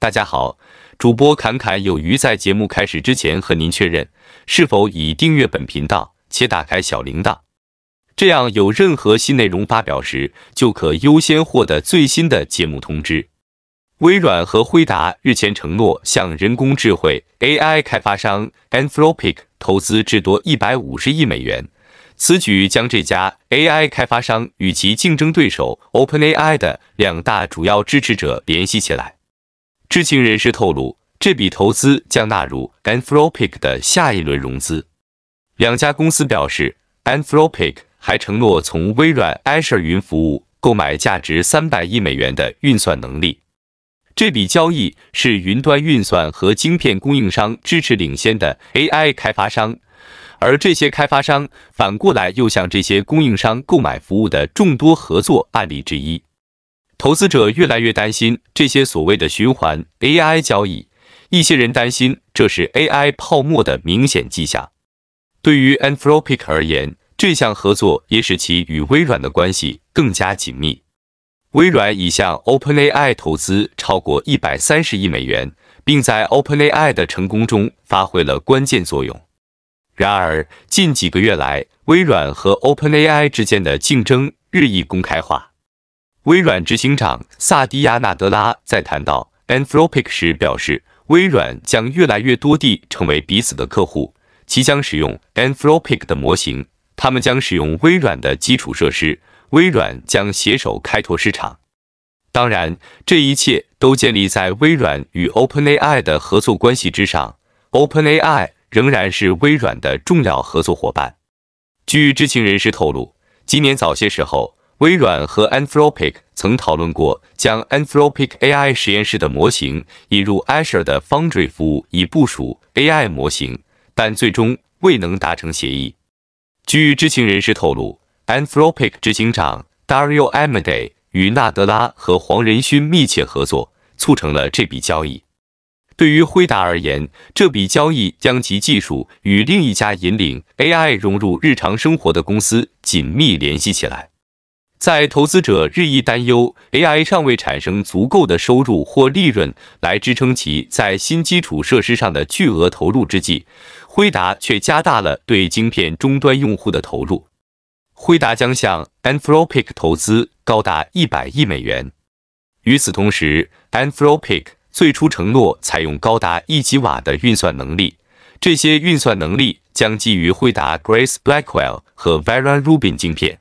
大家好，主播侃侃有余在节目开始之前和您确认，是否已订阅本频道且打开小铃铛？这样有任何新内容发表时，就可优先获得最新的节目通知。微软和辉达日前承诺向人工智慧 AI 开发商 Anthropic 投资至多一百五十亿美元，此举将这家 AI 开发商与其竞争对手 OpenAI 的两大主要支持者联系起来。知情人士透露，这笔投资将纳入 Anthropic 的下一轮融资。两家公司表示，Anthropic 还承诺从微软 Azure 云服务购买价值三百亿美元的运算能力。这笔交易是云端运算和晶片供应商支持领先的 AI 开发商，而这些开发商反过来又向这些供应商购买服务的众多合作案例之一。投资者越来越担心这些所谓的循环 AI 交易，一些人担心这是 AI 泡沫的明显迹象。对于 Anthropic 而言，这项合作也使其与微软的关系更加紧密。微软已向 OpenAI 投资超过一百三十亿美元，并在 OpenAI 的成功中发挥了关键作用。然而，近几个月来，微软和 OpenAI 之间的竞争日益公开化。微软执行长萨蒂亚纳德拉在谈到 Anthropic 时表示，微软将越来越多地成为彼此的客户，其将使用 Anthropic 的模型，他们将使用微软的基础设施，微软将携手开拓市场。当然，这一切都建立在微软与 OpenAI 的合作关系之上，OpenAI 仍然是微软的重要合作伙伴。据知情人士透露，今年早些时候。微软和 Anthropic 曾讨论过将 Anthropic AI 实验室的模型引入 Azure 的 Foundry 服务以部署 AI 模型，但最终未能达成协议。据知情人士透露，Anthropic 执行长 Dario a m a d e i 与纳德拉和黄仁勋密切合作，促成了这笔交易。对于辉达而言，这笔交易将其技术与另一家引领 AI 融入日常生活的公司紧密联系起来。在投资者日益担忧 AI 尚未产生足够的收入或利润来支撑其在新基础设施上的巨额投入之际，辉达却加大了对晶片终端用户的投入。辉达将向 Anthropic 投资高达100亿美元。与此同时，Anthropic 最初承诺采用高达一吉瓦的运算能力，这些运算能力将基于辉达 Grace Blackwell 和 Vera Rubin 晶片。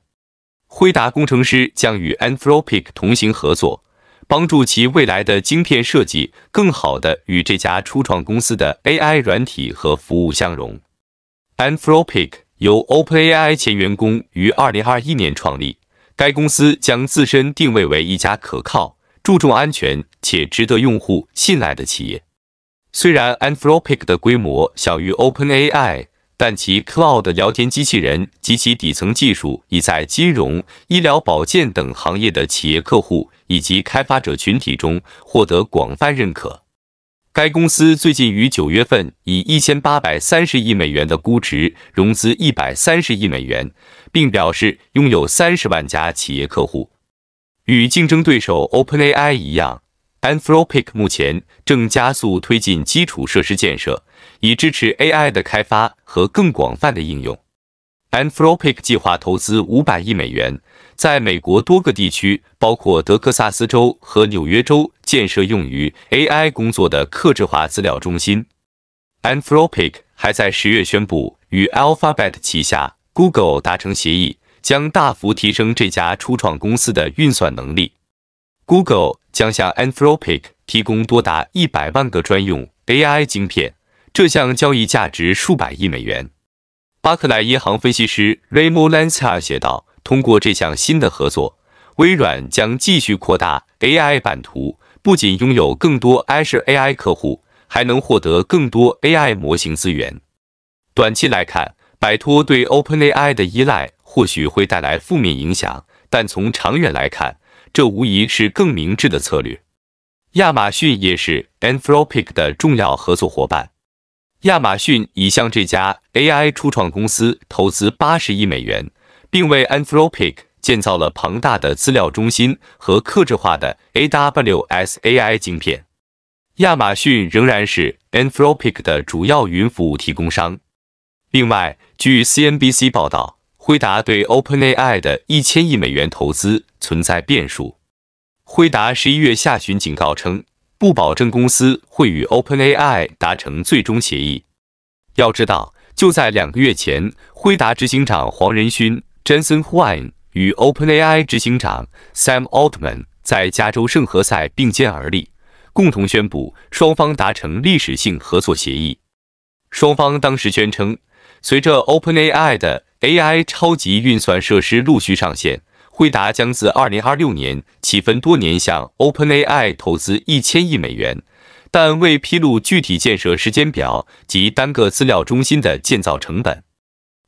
辉达工程师将与 Anthropic 同行合作，帮助其未来的晶片设计更好地与这家初创公司的 AI 软体和服务相融。Anthropic 由 OpenAI 前员工于2021年创立，该公司将自身定位为一家可靠、注重安全且值得用户信赖的企业。虽然 Anthropic 的规模小于 OpenAI。但其 Cloud 聊天机器人及其底层技术已在金融、医疗保健等行业的企业客户以及开发者群体中获得广泛认可。该公司最近于九月份以一千八百三十亿美元的估值融资一百三十亿美元，并表示拥有三十万家企业客户。与竞争对手 OpenAI 一样。Anthropic 目前正加速推进基础设施建设，以支持 AI 的开发和更广泛的应用。Anthropic 计划投资500亿美元，在美国多个地区，包括德克萨斯州和纽约州，建设用于 AI 工作的克制化资料中心。Anthropic 还在十月宣布与 Alphabet 旗下 Google 达成协议，将大幅提升这家初创公司的运算能力。Google 将向 Anthropic 提供多达一百万个专用 AI 晶片，这项交易价值数百亿美元。巴克莱银行分析师 r a y m o Lanza 写道：“通过这项新的合作，微软将继续扩大 AI 版图，不仅拥有更多 Azure AI 客户，还能获得更多 AI 模型资源。短期来看，摆脱对 OpenAI 的依赖或许会带来负面影响，但从长远来看，”这无疑是更明智的策略。亚马逊也是 Anthropic 的重要合作伙伴。亚马逊已向这家 AI 初创公司投资八十亿美元，并为 Anthropic 建造了庞大的资料中心和克制化的 AWS AI 晶片。亚马逊仍然是 Anthropic 的主要云服务提供商。另外，据 CNBC 报道。辉达对 OpenAI 的一千亿美元投资存在变数。辉达十一月下旬警告称，不保证公司会与 OpenAI 达成最终协议。要知道，就在两个月前，辉达执行长黄仁勋 （Jensen Huang） 与 OpenAI 执行长 Sam Altman 在加州圣何塞并肩而立，共同宣布双方达成历史性合作协议。双方当时宣称，随着 OpenAI 的 AI 超级运算设施陆续上线，辉达将自2026年起分多年向 OpenAI 投资1000亿美元，但未披露具体建设时间表及单个资料中心的建造成本。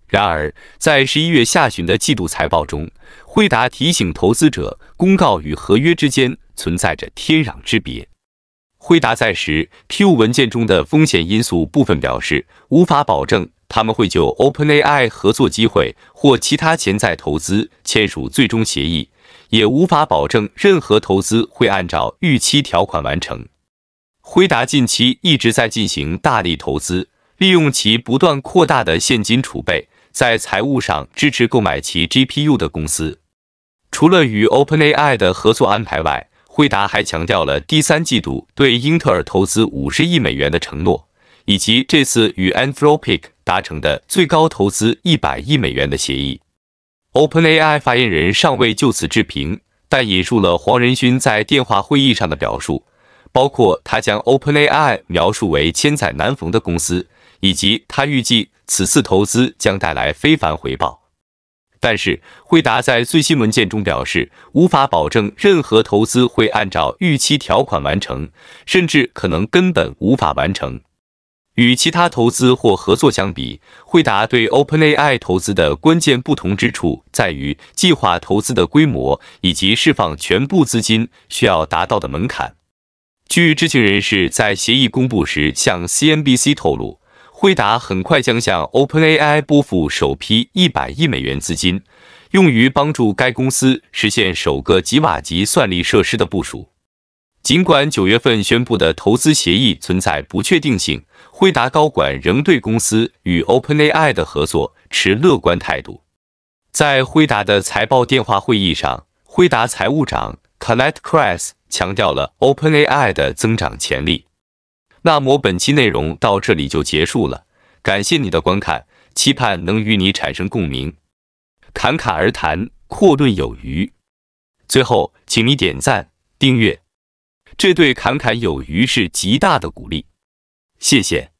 然而，在11月下旬的季度财报中，惠达提醒投资者，公告与合约之间存在着天壤之别。惠达在时 Q 文件中的风险因素部分表示，无法保证。他们会就 OpenAI 合作机会或其他潜在投资签署最终协议，也无法保证任何投资会按照预期条款完成。辉达近期一直在进行大力投资，利用其不断扩大的现金储备，在财务上支持购买其 GPU 的公司。除了与 OpenAI 的合作安排外，辉达还强调了第三季度对英特尔投资五十亿美元的承诺。以及这次与 Anthropic 达成的最高投资一百亿美元的协议，OpenAI 发言人尚未就此置评，但引述了黄仁勋在电话会议上的表述，包括他将 OpenAI 描述为千载难逢的公司，以及他预计此次投资将带来非凡回报。但是，惠达在最新文件中表示，无法保证任何投资会按照预期条款完成，甚至可能根本无法完成。与其他投资或合作相比，惠达对 OpenAI 投资的关键不同之处在于计划投资的规模以及释放全部资金需要达到的门槛。据知情人士在协议公布时向 CNBC 透露，惠达很快将向 OpenAI 拨付首批100亿美元资金，用于帮助该公司实现首个吉瓦级算力设施的部署。尽管九月份宣布的投资协议存在不确定性，辉达高管仍对公司与 OpenAI 的合作持乐观态度。在辉达的财报电话会议上，辉达财务长 k o n n e t h Crass 强调了 OpenAI 的增长潜力。那么本期内容到这里就结束了，感谢你的观看，期盼能与你产生共鸣。侃侃而谈，阔论有余。最后，请你点赞、订阅。这对侃侃有余是极大的鼓励，谢谢。